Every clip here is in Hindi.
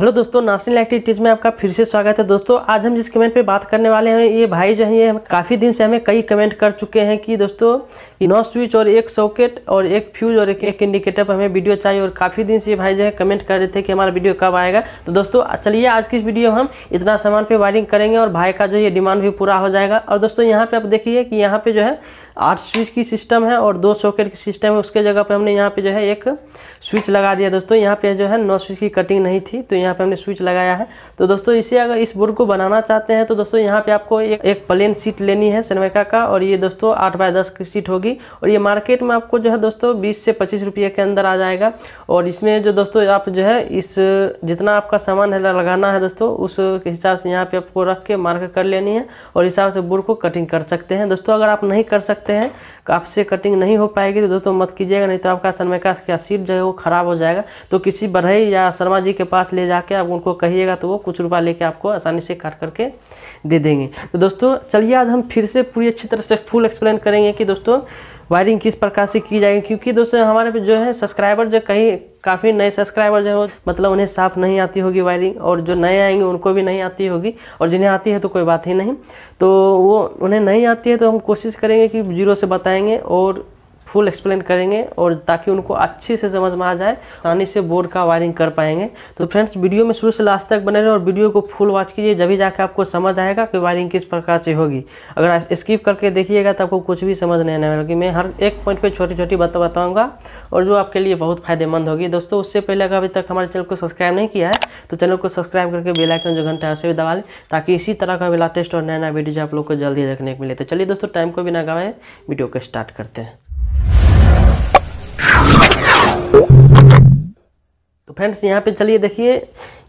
हेलो दोस्तों नेशनल एक्टिविटीज़ में आपका फिर से स्वागत है दोस्तों आज हम जिस कमेंट पे बात करने वाले हैं ये भाई जो है ये काफ़ी दिन से हमें कई कमेंट कर चुके हैं कि दोस्तों नौ स्विच और एक सॉकेट और एक फ्यूज और एक, एक इंडिकेटर पर हमें वीडियो चाहिए और काफ़ी दिन से ये भाई जो है कमेंट कर रहे थे कि हमारा वीडियो कब आएगा तो दोस्तों चलिए आज की वीडियो हम इतना सामान पर वायरिंग करेंगे और भाई का जो ये डिमांड भी पूरा हो जाएगा और दोस्तों यहाँ पर आप देखिए कि यहाँ पर जो है आठ स्विच की सिस्टम है और दो सॉकेट की सिस्टम है उसके जगह पर हमने यहाँ पर जो है एक स्विच लगा दिया दोस्तों यहाँ पर जो है नौ स्विच की कटिंग नहीं थी तो यहाँ पे हमने स्विच लगाया है तो दोस्तों इसे अगर इस बोर्ड को बनाना चाहते हैं तो दोस्तों यहाँ पे आपको एक, एक प्लेन सीट लेनी है सनमेका का और ये दोस्तों आठ बाय दस की सीट होगी और ये मार्केट में आपको जो है दोस्तों बीस से पच्चीस रुपये के अंदर आ जाएगा और इसमें जो दोस्तों आप जो है इस जितना आपका सामान है लगाना है दोस्तों उस हिसाब से यहाँ पर आपको रख के मार्क कर लेनी है और हिसाब से बोर्ड को कटिंग कर सकते हैं दोस्तों अगर आप नहीं कर सकते हैं तो आपसे कटिंग नहीं हो पाएगी तो दोस्तों मत कीजिएगा नहीं तो आपका सनमेका का सीट जो है वो ख़राब हो जाएगा तो किसी बढ़ई या शर्मा जी के पास ले जाए जाके आप उनको कहिएगा तो वो कुछ रुपया लेके आपको आसानी से काट करके दे देंगे तो दोस्तों चलिए आज हम फिर से पूरी अच्छी तरह से फुल एक्सप्लेन करेंगे कि दोस्तों वायरिंग किस प्रकार से की जाएगी क्योंकि दोस्तों हमारे पे जो है सब्सक्राइबर जो कहीं काफ़ी नए सब्सक्राइबर जो है मतलब उन्हें साफ नहीं आती होगी वायरिंग और जो नए आएंगे उनको भी नहीं आती होगी और जिन्हें आती है तो कोई बात ही नहीं तो वो उन्हें नहीं आती है तो हम कोशिश करेंगे कि जीरो से बताएंगे और फुल एक्सप्लेन करेंगे और ताकि उनको अच्छे से समझ में आ जाए आसानी से बोर्ड का वायरिंग कर पाएंगे तो फ्रेंड्स वीडियो में शुरू से लास्ट तक बने रहे और वीडियो को फुल वॉच कीजिए जब भी जाकर आपको समझ आएगा कि वायरिंग किस प्रकार से होगी अगर स्किप करके देखिएगा तो आपको कुछ भी समझ नहीं आने वाला मैं हर एक पॉइंट पर छोटी छोटी बातें बताऊँगा और जो आपके लिए बहुत फायदेमंद होगी दोस्तों उससे पहले अगर अभी तक हमारे चैनल को सब्सक्राइब नहीं किया है तो चैनल को सब्सक्राइब करके बेलाइकन जो घंटा है उसे भी दबा लें ताकि इसी तरह का भी लेटेस्ट और नया नया वीडियो आप लोग को जल्दी देखने को मिले तो चलिए दोस्तों टाइम को बिना गवाएं वीडियो को स्टार्ट करते हैं फ्रेंड्स यहाँ पे चलिए देखिए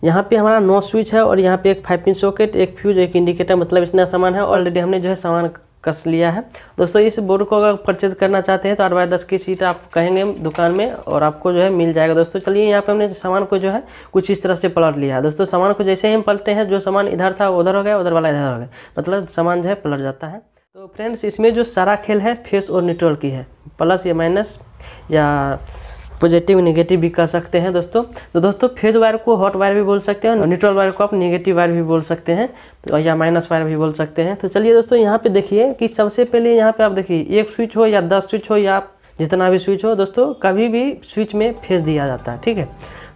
यहाँ पे हमारा नौ स्विच है और यहाँ पे एक फाइव पिन सॉकेट एक फ्यूज एक इंडिकेटर मतलब इतना सामान है ऑलरेडी हमने जो है सामान कस लिया है दोस्तों इस बोर्ड को अगर परचेज करना चाहते हैं तो आठ बाई दस की सीट आप कहेंगे दुकान में और आपको जो है मिल जाएगा दोस्तों चलिए यहाँ पे हमने सामान को जो है कुछ इस तरह से पलट लिया है दोस्तों सामान को जैसे ही हम पलटते हैं जो सामान इधर था उधर हो गया उधर वाला इधर हो गया मतलब सामान जो है पलट जाता है तो फ्रेंड्स इसमें जो सारा खेल है फेस और न्यूट्रल की है प्लस या माइनस या पॉजिटिव नेगेटिव भी कह सकते हैं दोस्तों तो दोस्तों फेज वायर को हॉट वायर भी बोल सकते हैं न्यूट्रल वायर को आप नेगेटिव वायर भी बोल सकते हैं तो या माइनस वायर भी बोल सकते हैं तो चलिए दोस्तों यहाँ पे देखिए कि सबसे पहले यहाँ पे आप देखिए एक स्विच हो या दस स्विच हो या जितना भी स्विच हो दोस्तों कभी भी स्विच में फेज दिया जाता है ठीक है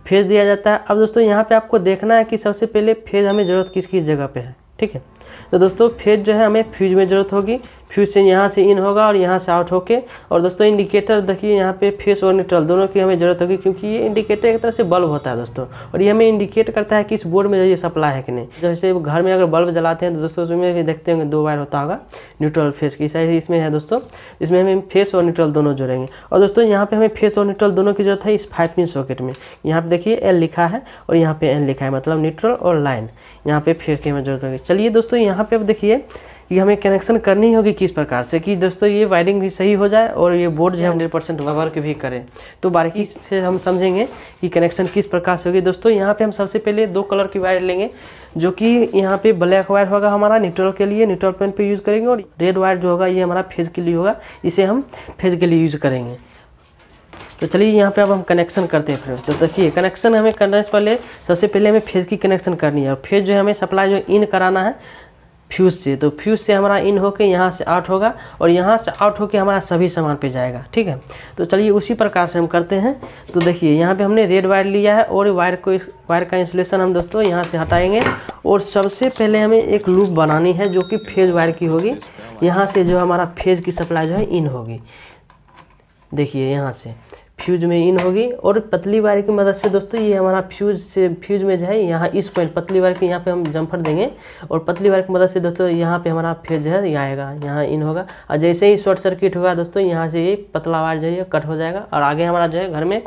फेज दिया जाता है अब दोस्तों यहाँ पर आपको देखना है कि सबसे पहले फेज हमें ज़रूरत किस किस जगह पर है ठीक है तो दोस्तों फेज जो है हमें फ्यूज में ज़रूरत होगी फ्यूज से यहाँ से इन होगा और यहाँ से आउट होके और दोस्तों इंडिकेटर देखिए यहाँ पे फेस और न्यूट्रल दोनों की हमें ज़रूरत होगी क्योंकि ये इंडिकेटर एक तरह से बल्ब होता है दोस्तों और ये हमें इंडिकेट करता है कि इस बोर्ड में ये सप्लाई है कि नहीं जैसे घर में अगर बल्ब जलाते हैं तो दोस्तों उसमें भी देखते होंगे दो वायर होता होगा न्यूट्रल फेस की साइज इसमें है दोस्तों इसमें हमें फेस और न्यूट्रल दोनों जोड़ेंगे और दोस्तों यहाँ पर हमें फेस और न्यूट्रल दोनों की जरूरत है इस फाइव पिन सॉकेट में यहाँ पर देखिए एल लिखा है और यहाँ पर एन लिखा है मतलब न्यूट्रल और लाइन यहाँ पर फेस की हमें जरूरत होगी चलिए दोस्तों दोस्तों यहाँ पे अब देखिए कि हमें कनेक्शन करनी होगी किस प्रकार से कि दोस्तों ये वायरिंग भी सही हो जाए और ये बोर्ड जो है हंड्रेड परसेंट वर्क भी करें तो बारीकी से हम समझेंगे कि कनेक्शन किस प्रकार से होगी दोस्तों यहाँ पे हम सबसे पहले दो कलर की वायर लेंगे जो कि यहाँ पे ब्लैक वायर होगा हमारा न्यूट्रल के लिए न्यूट्रल पेन पे यूज़ करेंगे और रेड वायर जो होगा ये हमारा फेज के लिए होगा इसे हम फेज के लिए यूज़ करेंगे तो चलिए यहाँ पे अब हम कनेक्शन करते हैं फ्रेंड्स तो देखिए कनेक्शन हमें करने से पहले सबसे पहले हमें फेज़ की कनेक्शन करनी है और फेज़ जो हमें सप्लाई जो इन कराना है फ्यूज़ से तो फ्यूज़ से हमारा इन होके यहाँ से आउट होगा और यहाँ से आउट होके हमारा सभी सामान पे जाएगा ठीक है तो चलिए उसी प्रकार से हम करते हैं तो देखिए यहाँ पे हमने रेड वायर लिया है और वायर को इस वायर का इंसुलेशन हम दोस्तों यहाँ से हटाएंगे और सबसे पहले हमें एक लूप बनानी है जो कि फेज़ वायर की होगी यहाँ से जो हमारा फेज़ की सप्लाई जो है इन होगी देखिए यहाँ से फ्यूज में इन होगी और पतली वायर की मदद से दोस्तों ये हमारा फ्यूज से फ्यूज में जो है यहाँ इस पॉइंट पतली वायर के यहाँ पे हम जम्फर देंगे और पतली वायर की मदद से दोस्तों यहाँ पे हमारा फ्यूज है ये आएगा यहाँ इन होगा और जैसे ही शॉर्ट सर्किट होगा दोस्तों यहाँ से ये पतला वायर जो है कट हो जाएगा और आगे हमारा जो है घर में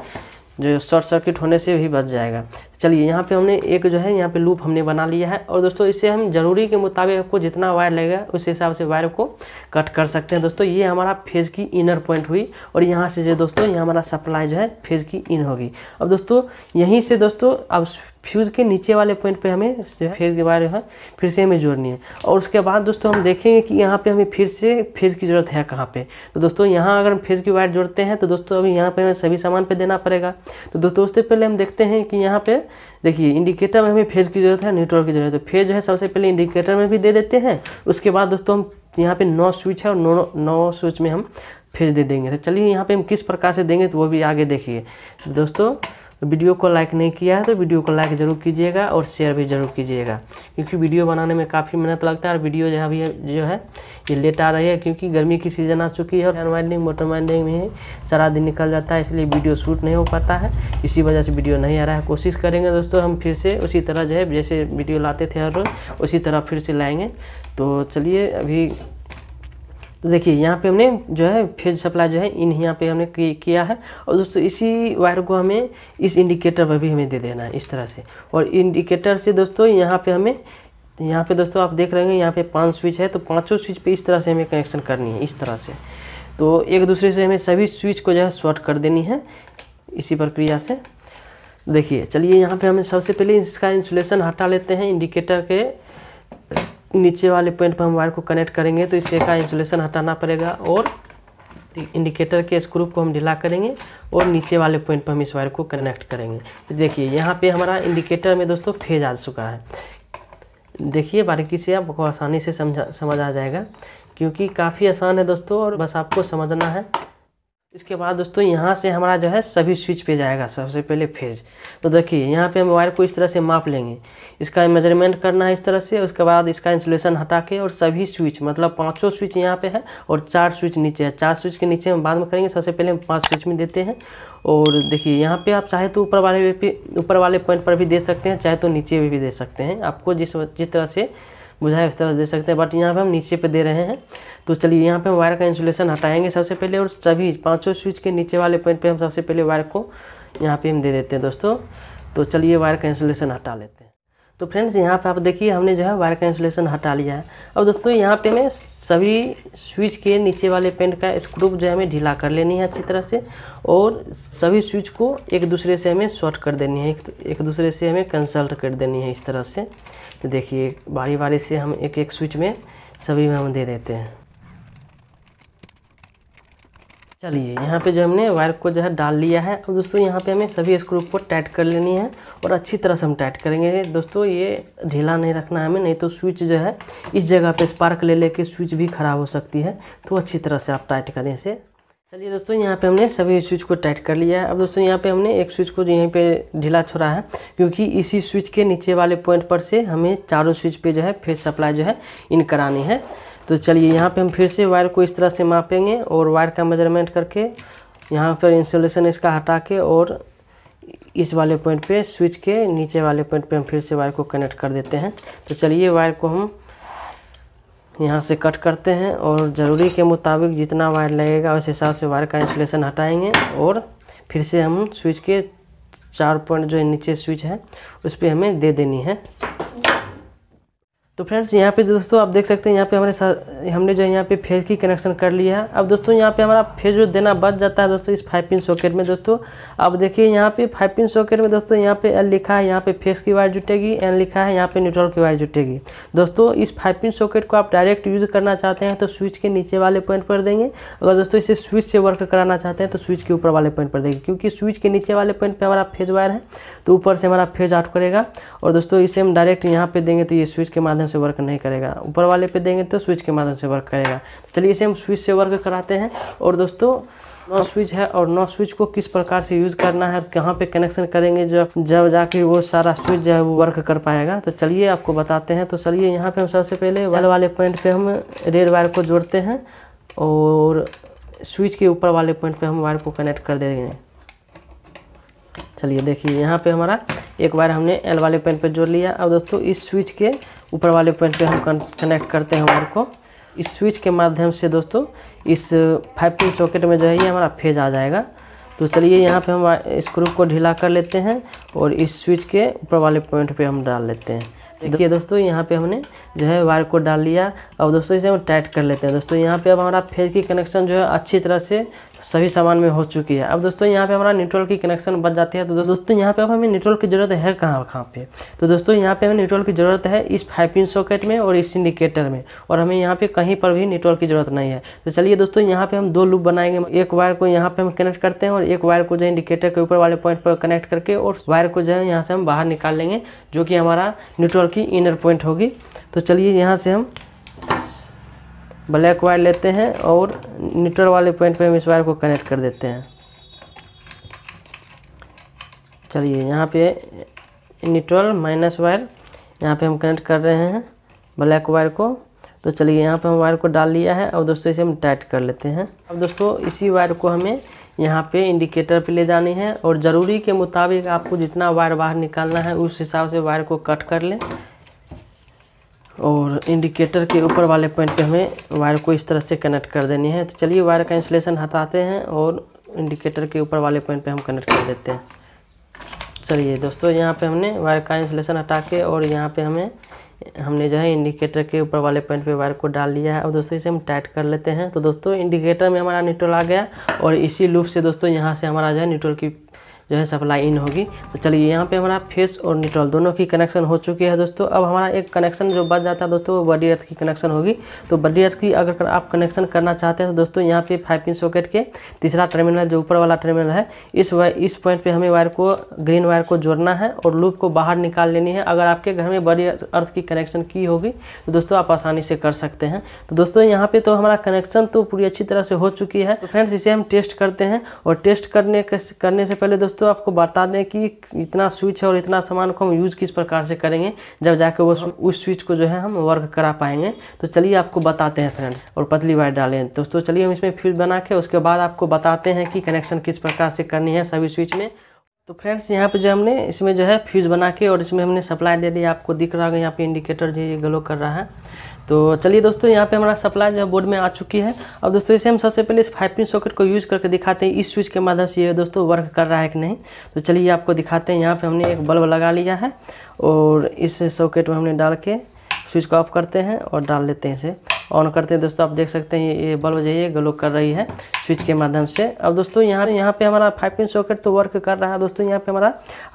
जो शॉर्ट सर्किट होने से भी बच जाएगा चलिए यहाँ पे हमने एक जो है यहाँ पे लूप हमने बना लिया है और दोस्तों इससे हम ज़रूरी के मुताबिक आपको जितना वायर लगेगा उस हिसाब से वायर को कट कर सकते हैं दोस्तों ये हमारा फेज़ की इनर पॉइंट हुई और यहाँ से जो दोस्तों ये हमारा सप्लाई जो है फेज़ की इन होगी अब दोस्तों यहीं से दोस्तों अब फ्यूज़ के नीचे वाले पॉइंट पे हमें फेज़ के वायर है फिर से हमें जोड़नी है और उसके बाद दोस्तों हम देखेंगे कि यहाँ पे हमें फिर से फेज़ की ज़रूरत है कहाँ पे तो दोस्तों यहाँ अगर हम फेज़ की वायर जोड़ते हैं तो दोस्तों अभी यहाँ पे हमें सभी सामान पे देना पड़ेगा तो दोस्तों उससे पहले हम देखते हैं कि यहाँ पर देखिए इंडिकेटर में हमें फेज़ की ज़रूरत है नेटवर्क की ज़रूरत है फेज़ तो जो है सबसे पहले इंडिकेटर में भी दे देते हैं उसके बाद दोस्तों हम यहाँ पे नौ स्विच है और नौ नौ स्विच में हम फिर दे देंगे तो चलिए यहाँ पे हम किस प्रकार से देंगे तो वो भी आगे देखिए दोस्तों वीडियो को लाइक नहीं किया है तो वीडियो को लाइक ज़रूर कीजिएगा और शेयर भी ज़रूर कीजिएगा क्योंकि वीडियो बनाने में काफ़ी मेहनत लगता है और वीडियो जहाँ भी जो है ये लेट आ रही है क्योंकि गर्मी की सीज़न आ चुकी है और हैंड वाइंडिंग मोटर वाइंडिंग में सारा दिन निकल जाता है इसलिए वीडियो शूट नहीं हो पाता है इसी वजह से वीडियो नहीं आ रहा है कोशिश करेंगे दोस्तों हम फिर से उसी तरह जो है जैसे वीडियो लाते थे हर रोज़ उसी तरह फिर से लाएँगे तो चलिए अभी तो देखिए यहाँ पे हमने जो है फेज सप्लाई जो है इन यहाँ पे हमने किया है और दोस्तों इसी वायर को हमें इस इंडिकेटर पर भी हमें दे देना है इस तरह से और इंडिकेटर से दोस्तों यहाँ पे हमें यहाँ पे दोस्तों आप देख रहे हैं यहाँ पे पांच स्विच है तो पांचों स्विच पे इस तरह से हमें कनेक्शन करनी है इस तरह से तो एक दूसरे से हमें सभी स्विच को जो है शॉर्ट कर देनी है इसी प्रक्रिया से देखिए चलिए यहाँ पर हमें सबसे पहले इसका इंसुलेशन हटा लेते हैं इंडिकेटर के नीचे वाले पॉइंट पर हम वायर को कनेक्ट करेंगे तो इसे का इंसुलेशन हटाना पड़ेगा और इंडिकेटर के स्क्रू को हम ढीला करेंगे और नीचे वाले पॉइंट पर हम इस वायर को कनेक्ट करेंगे तो देखिए यहाँ पे हमारा इंडिकेटर में दोस्तों फेज आ चुका है देखिए बारीकी से आपको आसानी से समझा समझ आ जाएगा क्योंकि काफ़ी आसान है दोस्तों और बस आपको समझना है इसके बाद दोस्तों यहाँ से हमारा जो है सभी स्विच पे जाएगा सबसे पहले फेज तो देखिए यहाँ पे हम वायर को इस तरह से माप लेंगे इसका मेजरमेंट करना है इस तरह से उसके बाद इसका इंसुलेशन हटा के और सभी स्विच मतलब पांचों स्विच यहाँ पे है और चार स्विच नीचे है चार स्विच के नीचे हम बाद में करेंगे सबसे पहले हम पाँच स्विच में देते हैं और देखिए यहाँ पर आप चाहे तो ऊपर वाले ऊपर वाले पॉइंट पर भी दे सकते हैं चाहे तो नीचे भी दे सकते हैं आपको जिस जिस तरह से बुझाए उस तरह दे सकते हैं बट यहाँ पे हम नीचे पे दे रहे हैं तो चलिए यहाँ पे हम वायर का इंसुलेशन हटाएंगे सबसे पहले और सभी पाँचों स्विच के नीचे वाले पॉइंट पे हम सबसे पहले वायर को यहाँ पे हम दे देते हैं दोस्तों तो चलिए वायर का इंसुलेशन हटा लेते हैं तो फ्रेंड्स यहाँ पे आप देखिए हमने जो है वायर का इंसुलेशन हटा लिया है अब दोस्तों यहाँ पे मैं सभी स्विच के नीचे वाले पेंट का स्क्रूप जो है हमें ढीला कर लेनी है अच्छी तरह से और सभी स्विच को एक दूसरे से हमें शॉर्ट कर देनी है एक दूसरे से हमें कंसल्ट कर देनी है इस तरह से तो देखिए बारी बारी से हम एक एक स्विच में सभी में हम दे देते हैं चलिए यहाँ पे जो हमने वायर को जो है डाल लिया है अब दोस्तों यहाँ पे हमें सभी स्क्रू को टाइट कर लेनी है और अच्छी तरह से हम टाइट करेंगे दोस्तों ये ढीला नहीं रखना है हमें नहीं तो स्विच जो है इस जगह पे स्पार्क ले लेके स्विच भी ख़राब हो सकती है तो अच्छी तरह से आप टाइट करें इसे चलिए दोस्तों यहाँ पे हमने सभी स्विच को टाइट कर लिया है अब दोस्तों यहाँ पे हमने एक स्विच को यहीं पे ढीला छोड़ा है क्योंकि इसी स्विच के नीचे वाले पॉइंट पर से हमें चारों स्विच पे जो है फेस सप्लाई जो है इन करानी है तो चलिए यहाँ पे हम फिर से वायर को इस तरह से मापेंगे और वायर का मेजरमेंट करके यहाँ पर इंसुलेशन इसका हटा के और इस वाले पॉइंट पे स्विच के नीचे वाले पॉइंट पे हम फिर से वायर को कनेक्ट कर देते हैं तो चलिए वायर को हम यहाँ से कट करते हैं और ज़रूरी के मुताबिक जितना वायर लगेगा उस हिसाब से वायर का इंसुलेशन हटाएँगे और फिर से हम स्विच के चार पॉइंट जो नीचे स्विच है उस पर हमें दे देनी है तो फ्रेंड्स यहाँ पे जो दोस्तों आप देख सकते हैं यहाँ पे हमारे साथ हमने जो है यहाँ पे फेज की कनेक्शन कर लिया है अब दोस्तों यहाँ पे हमारा फेज जो देना बच जाता है दोस्तों इस फाइव पिन सॉकेट में दोस्तों अब देखिए यहाँ पे फाइव पिन सॉकेट में दोस्तों यहाँ पे एल लिखा है यहाँ पे फेज की वायर जुटेगी एन लिखा है यहाँ पे न्यूट्रल की वायर जुटेगी दोस्तों इस फाइव पिन सॉकेट को आप डायरेक्ट यूज़ करना चाहते हैं तो स्विच के नीचे वाले पॉइंट पर देंगे अगर दोस्तों इसे स्विच से वर्क कराना चाहते हैं तो स्विच के ऊपर वाले पॉइंट पर देंगे क्योंकि स्विच के नीचे वाले पॉइंट पर हमारा फेज वायर है तो ऊपर से हमारा फेज आउट करेगा और दोस्तों इसे हम डायरेक्ट यहाँ पे देंगे तो ये स्विच के माध्यम माध्यम से वर्क नहीं करेगा ऊपर वाले पे देंगे तो स्विच के माध्यम से वर्क करेगा चलिए इसे हम स्विच से वर्क कराते हैं और दोस्तों नौ स्विच है और नौ स्विच को किस प्रकार से यूज़ करना है कहाँ पे कनेक्शन करेंगे जब जब जाके वो सारा स्विच जो है वो वर्क कर पाएगा तो चलिए आपको बताते हैं तो चलिए यहाँ पे हम सबसे पहले वाले वाले पॉइंट पे हम रेड वायर को जोड़ते हैं और स्विच के ऊपर वाले पॉइंट पे हम वायर को कनेक्ट कर देंगे चलिए देखिए यहाँ पे हमारा एक बार हमने एल वाले पेन पे जोड़ लिया अब दोस्तों इस स्विच के ऊपर वाले पेन पे हम कनेक्ट करते हैं वायर को इस स्विच के माध्यम से दोस्तों इस फाइव पिन सॉकेट में जो है ये हमारा फेज आ जाएगा तो चलिए यहाँ पे हम स्क्रू को ढीला कर लेते हैं और इस स्विच के ऊपर वाले पॉइंट पे हम डाल लेते हैं देखिए दोस्तों यहाँ पे हमने जो है वायर को डाल लिया अब दोस्तों इसे हम टाइट कर लेते हैं दोस्तों यहाँ पे अब हमारा फेज की कनेक्शन जो है अच्छी तरह से सभी सामान में हो चुकी है अब दोस्तों यहाँ पे हमारा नेटवर्क की कनेक्शन बच जाती है तो दोस्तों यहाँ पे अब हमें नेटवर्क की ज़रूरत है कहाँ कहाँ पे तो दोस्तों यहाँ पे हमें नेटवर्क की ज़रूरत है इस फाइव पिन सॉकेट में और इस इंडिकेटर में और हमें यहाँ पे कहीं पर भी नेटवर्क की ज़रूरत नहीं है तो चलिए दोस्तों यहाँ पे हम दो लूप बनाएंगे एक वायर को यहाँ पे हम कनेक्ट करते हैं और एक वायर को जो इंडिकेटर के ऊपर वाले पॉइंट पर कनेक्ट करके और वायर को जो है यहाँ से हम बाहर निकाल लेंगे जो कि हमारा नेटवर्क की इनर पॉइंट होगी तो चलिए यहाँ से हम ब्लैक वायर लेते हैं और न्यूट्रल वाले पॉइंट पे हम इस वायर को कनेक्ट कर देते हैं चलिए यहाँ पे न्यूट्रल माइनस वायर यहाँ पे हम कनेक्ट कर रहे हैं ब्लैक वायर को तो चलिए यहाँ पे हम वायर को डाल लिया है और दोस्तों इसे हम टाइट कर लेते हैं अब दोस्तों इसी वायर को हमें यहाँ पे इंडिकेटर पे ले जानी है और ज़रूरी के मुताबिक आपको जितना वायर बाहर निकालना है उस हिसाब से वायर को कट कर लें और इंडिकेटर के ऊपर वाले पॉइंट पे हमें वायर को इस तरह से कनेक्ट कर देनी है तो चलिए वायर का इंसुलेशन हटाते हैं और इंडिकेटर के ऊपर वाले पॉइंट पे हम कनेक्ट कर देते हैं चलिए दोस्तों यहाँ पे हमने वायर का इंसुलेशन हटा के और यहाँ पे हमें हमने जो है इंडिकेटर के ऊपर वाले पॉइंट पे वायर को डाल लिया है और दोस्तों इसे हम टाइट कर लेते हैं तो दोस्तों इंडिकेटर में हमारा न्यूट्रल आ गया और इसी लूप से दोस्तों यहाँ से हमारा जो है न्यूट्रल की जो है सप्लाई इन होगी तो चलिए यहाँ पे हमारा फेस और न्यूट्रल दोनों की कनेक्शन हो चुकी है दोस्तों अब हमारा एक कनेक्शन जो बच जाता है दोस्तों वो बडी अर्थ की कनेक्शन होगी तो बडी अर्थ की अगर आप कनेक्शन करना चाहते हैं तो दोस्तों यहाँ पे फाइव पिन सॉकेट के तीसरा टर्मिनल जो ऊपर वाला टर्मिनल है इस इस पॉइंट पर हमें वायर को ग्रीन वायर को जोड़ना है और लूप को बाहर निकाल लेनी है अगर आपके घर में बड़ी अर्थ की कनेक्शन की होगी तो दोस्तों आप आसानी से कर सकते हैं तो दोस्तों यहाँ पर तो हमारा कनेक्शन तो पूरी अच्छी तरह से हो चुकी है फ्रेंड्स तो इसे हम टेस्ट करते हैं और टेस्ट करने करने से पहले दोस्तों दोस्तों आपको बता दें कि इतना स्विच है और इतना सामान को हम यूज़ किस प्रकार से करेंगे जब जाकर वो उस स्विच को जो है हम वर्क करा पाएंगे तो चलिए आपको बताते हैं फ्रेंड्स और पतली वायर डालें दोस्तों चलिए हम इसमें फ्यूज बना के उसके बाद आपको बताते हैं कि कनेक्शन किस प्रकार से करनी है सभी स्विच में तो फ्रेंड्स यहाँ पे जो हमने इसमें जो है फ्यूज़ बना के और इसमें हमने सप्लाई दे दिया आपको दिख रहा होगा यहाँ पे इंडिकेटर जो ये ग्लो कर रहा है तो चलिए दोस्तों यहाँ पे हमारा सप्लाई जो है बोर्ड में आ चुकी है अब दोस्तों इसे हम सबसे पहले इस फाइव पिन सॉकेट को यूज़ करके दिखाते हैं इस स्विच के माध्यम से ये दोस्तों वर्क कर रहा है कि नहीं तो चलिए आपको दिखाते हैं यहाँ पे हमने एक बल्ब लगा लिया है और इस सॉकेट में हमने डाल के स्विच को ऑफ करते हैं और डाल लेते हैं इसे ऑन करते हैं दोस्तों आप देख सकते हैं ये बल्ब जो है ये ग्लो कर रही है स्विच के माध्यम से अब दोस्तों यहाँ यहाँ पे हमारा फाइव पिन सॉकेट तो वर्क कर रहा है दोस्तों यहाँ पे हमारा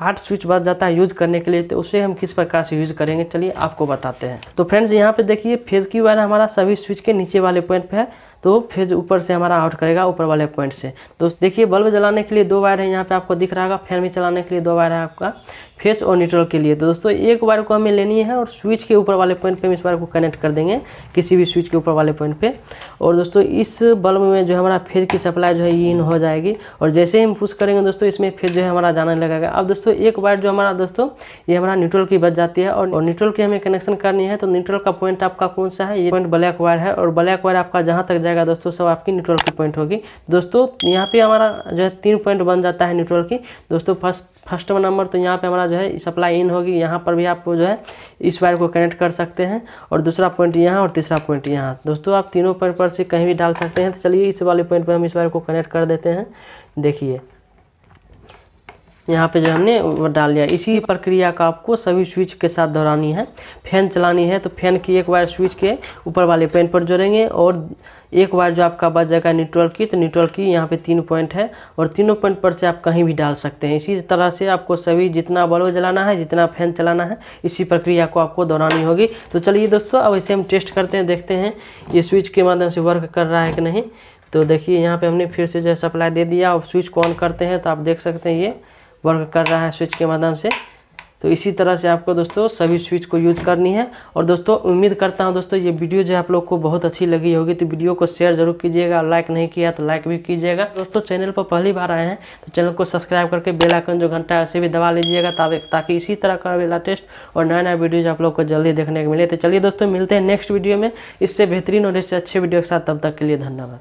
आठ स्विच बच जाता है यूज करने के लिए तो उसे हम किस प्रकार से यूज करेंगे चलिए आपको बताते हैं तो फ्रेंड्स यहाँ पे देखिए फेज की वायर हमारा सभी स्विच के नीचे वाले पॉइंट पे है तो फेज ऊपर से हमारा आउट करेगा ऊपर वाले पॉइंट से तो देखिए बल्ब जलाने के लिए दो वायर है यहाँ पे आपको दिख रहा होगा फैन भी चलाने के लिए दो वायर है आपका फेस और न्यूट्रल के लिए तो दोस्तों एक वायर को हमें लेनी है और स्विच के ऊपर वाले पॉइंट पे हम इस वायर को कनेक्ट कर देंगे किसी भी स्विच स्विच के ऊपर वाले पॉइंट पे और दोस्तों इस बल्ब में जो हमारा फेज की सप्लाई जो है इन हो जाएगी और जैसे ही हम पुश करेंगे दोस्तों इसमें फेज जो है हमारा जाने लगेगा अब दोस्तों एक वायर जो हमारा दोस्तों ये हमारा न्यूट्रल की बच जाती है और न्यूट्रल की हमें कनेक्शन करनी है तो न्यूट्रल का पॉइंट आपका कौन सा है ये पॉइंट ब्लैक वायर है और ब्लैक वायर आपका जहाँ तक जाएगा दोस्तों सब आपकी न्यूट्रल की पॉइंट होगी दोस्तों यहाँ पर हमारा जो है तीन पॉइंट बन जाता है न्यूट्रल की दोस्तों फर्स्ट फर्स्ट नंबर तो यहाँ पे हमारा जो है सप्लाई इन होगी यहाँ पर भी आप जो है इस वायर को कनेक्ट कर सकते हैं और दूसरा पॉइंट यहाँ और तीसरा पॉइंट जी हाँ दोस्तों आप तीनों पॉइंट पर से कहीं भी डाल सकते हैं तो चलिए इस वाले पॉइंट पर हम इस वायर को कनेक्ट कर देते हैं देखिए यहाँ पे जो हमने डाल दिया इसी प्रक्रिया का आपको सभी स्विच के साथ दोहरानी है फैन चलानी है तो फैन की एक वायर स्विच के ऊपर वाले पॉइंट पर जोड़ेंगे और एक वायर जो आपका बच जाएगा न्यूट्रल की तो न्यूट्रल की यहाँ पे तीन पॉइंट है और तीनों पॉइंट पर से आप कहीं भी डाल सकते हैं इसी तरह से आपको सभी जितना बल्ब जलाना है जितना फैन चलाना है इसी प्रक्रिया को आपको दोहरानी होगी तो चलिए दोस्तों अब इसे हम टेस्ट करते हैं देखते हैं ये स्विच के माध्यम से वर्क कर रहा है कि नहीं तो देखिए यहाँ पर हमने फिर से जो है सप्लाई दे दिया और स्विच को ऑन करते हैं तो आप देख सकते हैं ये वर्क कर रहा है स्विच के माध्यम से तो इसी तरह से आपको दोस्तों सभी स्विच को यूज़ करनी है और दोस्तों उम्मीद करता हूँ दोस्तों ये वीडियो जो आप लोग को बहुत अच्छी लगी होगी तो वीडियो को शेयर जरूर कीजिएगा लाइक नहीं किया तो लाइक भी कीजिएगा दोस्तों चैनल पर पहली बार आए हैं तो चैनल को सब्सक्राइब करके बेल आइकन जो घंटा है उसे भी दबा लीजिएगा ताकि इसी तरह का लेटेस्ट और नया नया वीडियो आप लोग को जल्दी देखने को मिले तो चलिए दोस्तों मिलते हैं नेक्स्ट वीडियो में इससे बेहतरीन और इससे अच्छे वीडियो के साथ तब तक के लिए धन्यवाद